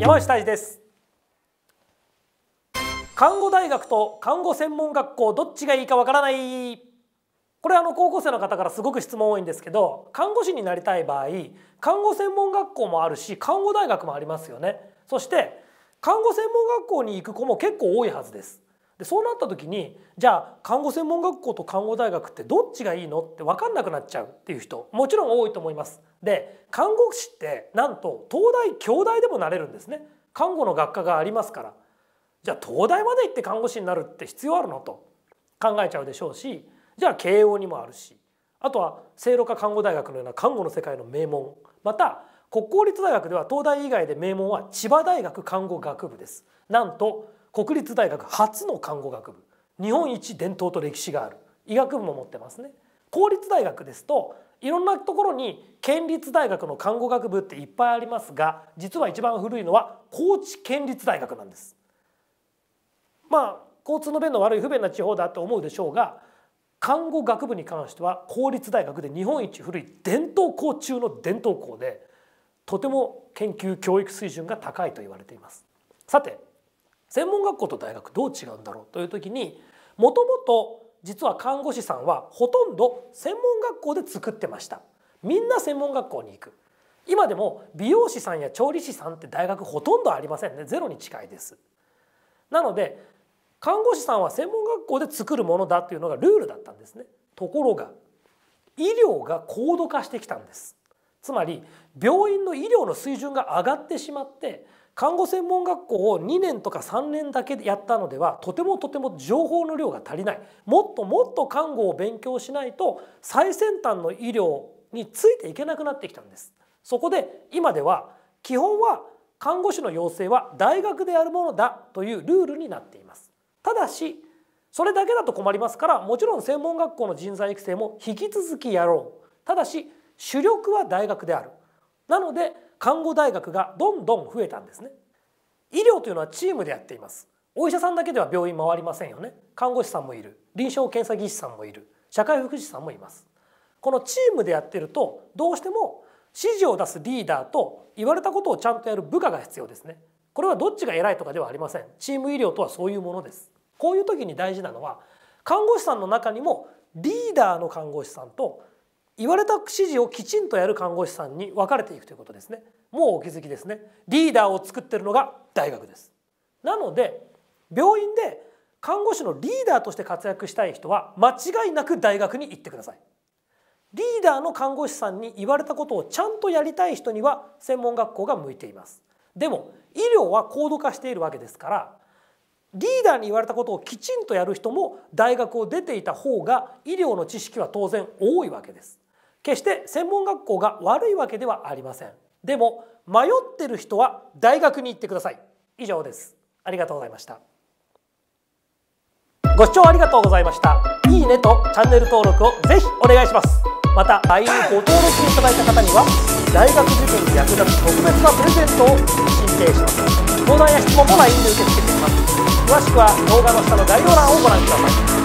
山内泰治です看護大学と看護専門学校どっちがいいかわからないこれあの高校生の方からすごく質問多いんですけど看護師になりたい場合看護専門学校もあるし看護大学もありますよねそして看護専門学校に行く子も結構多いはずですでそうなった時にじゃあ看護専門学校と看護大学ってどっちがいいのって分かんなくなっちゃうっていう人もちろん多いと思います。で看護師ってなんと東大京大でもなれるんですね看護の学科がありますからじゃあ東大まで行って看護師になるって必要あるのと考えちゃうでしょうしじゃあ慶応にもあるしあとは聖露加看護大学のような看護の世界の名門また国公立大学では東大以外で名門は千葉大学看護学部です。なんと国立大学初の看護学部日本一伝統と歴史がある医学部も持ってますね公立大学ですといろんなところに県立大学の看護学部っていっぱいありますが実は一番古いのは高知県立大学なんですまあ交通の便の悪い不便な地方だと思うでしょうが看護学部に関しては公立大学で日本一古い伝統校中の伝統校でとても研究教育水準が高いと言われていますさて専門学校と大学どう違うんだろうという時にもともと実は看護師さんはほとんど専門学校で作ってましたみんな専門学校に行く今でも美容師さんや調理師さんって大学ほとんどありませんねゼロに近いですなので看護師さんは専門学校で作るものだっていうのがルールだったんですねところが医療が高度化してきたんですつまり病院の医療の水準が上がってしまって看護専門学校を2年とか3年だけでやったのではとてもとても情報の量が足りないもっともっと看護を勉強しないと最先端の医療についていけなくなってきたんですそこで今では基本は看護師の養成は大学でやるものだというルールになっていますただしそれだけだと困りますからもちろん専門学校の人材育成も引き続きやろうただし主力は大学であるなので看護大学がどんどん増えたんですね医療というのはチームでやっていますお医者さんだけでは病院回りませんよね看護師さんもいる臨床検査技師さんもいる社会福祉さんもいますこのチームでやってるとどうしても指示を出すリーダーと言われたことをちゃんとやる部下が必要ですねこれはどっちが偉いとかではありませんチーム医療とはそういうものですこういう時に大事なのは看護師さんの中にもリーダーの看護師さんと言われた指示をきちんとやる看護師さんに分かれていくということですねもうお気づきですねリーダーを作ってるのが大学ですなので病院で看護師のリーダーとして活躍したい人は間違いなく大学に行ってくださいリーダーの看護師さんに言われたことをちゃんとやりたい人には専門学校が向いていますでも医療は高度化しているわけですからリーダーに言われたことをきちんとやる人も大学を出ていた方が医療の知識は当然多いわけです決して専門学校が悪いわけではありませんでも迷ってる人は大学に行ってください以上ですありがとうございましたご視聴ありがとうございましたいいねとチャンネル登録をぜひお願いしますまた LINE ご登録いただいた方には大学受験に役立つ特別なプレゼントを申請します相談や質問も LINE で受け付けています詳しくは動画の下の概要欄をご覧ください